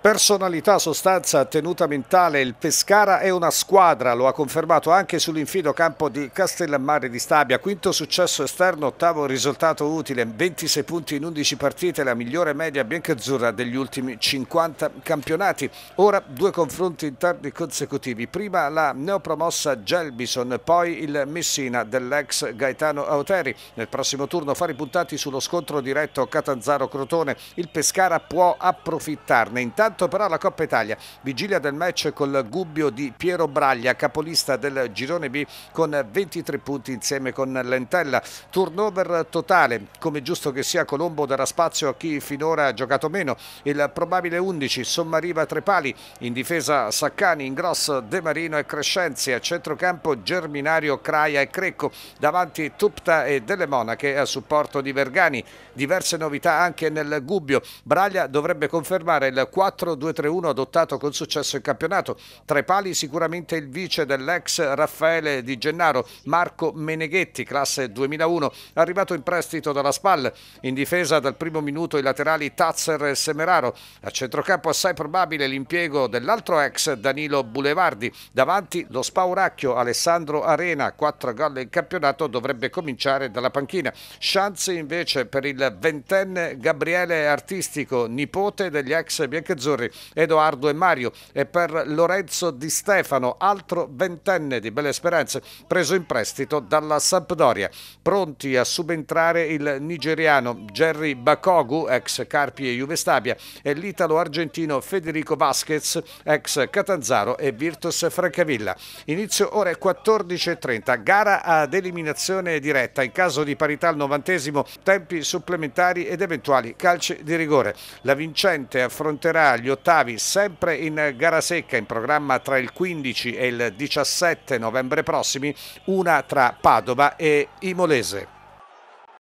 Personalità, sostanza, tenuta mentale, il Pescara è una squadra, lo ha confermato anche sull'infido campo di Castellammare di Stabia, quinto successo esterno, ottavo risultato utile, 26 punti in 11 partite, la migliore media biancazzurra degli ultimi 50 campionati. Ora due confronti interni consecutivi, prima la neopromossa Gelbison, poi il Messina dell'ex Gaetano Auteri. Nel prossimo turno fare i puntati sullo scontro diretto Catanzaro-Crotone, il Pescara può approfittarne. Intanto Intanto però la Coppa Italia, vigilia del match col Gubbio di Piero Braglia, capolista del girone B con 23 punti insieme con Lentella. Turnover totale, come giusto che sia Colombo darà spazio a chi finora ha giocato meno. Il probabile 11 Sommariva Trepali, in difesa Saccani, in grosso De Marino e Crescenzi, a centrocampo Germinario, Craia e Crecco, davanti Tupta e Delle Monache a supporto di Vergani. Diverse novità anche nel Gubbio. Braglia dovrebbe confermare il 4 4-2-3-1 adottato con successo in campionato. Tre pali sicuramente il vice dell'ex Raffaele Di Gennaro, Marco Meneghetti, classe 2001, arrivato in prestito dalla SPAL. In difesa dal primo minuto i laterali Tazzer e Semeraro. A centrocampo assai probabile l'impiego dell'altro ex Danilo Bulevardi. Davanti lo spauracchio Alessandro Arena, 4 gol in campionato, dovrebbe cominciare dalla panchina. Chance invece per il ventenne Gabriele Artistico, nipote degli ex biancazzurri Bizzurri, Edoardo e Mario e per Lorenzo Di Stefano, altro ventenne di Belle Speranze, preso in prestito dalla Sampdoria. Pronti a subentrare il nigeriano Jerry Bakogu, ex Carpi e Juve Stabia, e l'italo-argentino Federico Vasquez, ex Catanzaro e Virtus Francavilla. Inizio ore 14.30, gara ad eliminazione diretta. In caso di parità al novantesimo, tempi supplementari ed eventuali calci di rigore. La vincente affronterà agli ottavi sempre in gara secca in programma tra il 15 e il 17 novembre prossimi, una tra Padova e Imolese.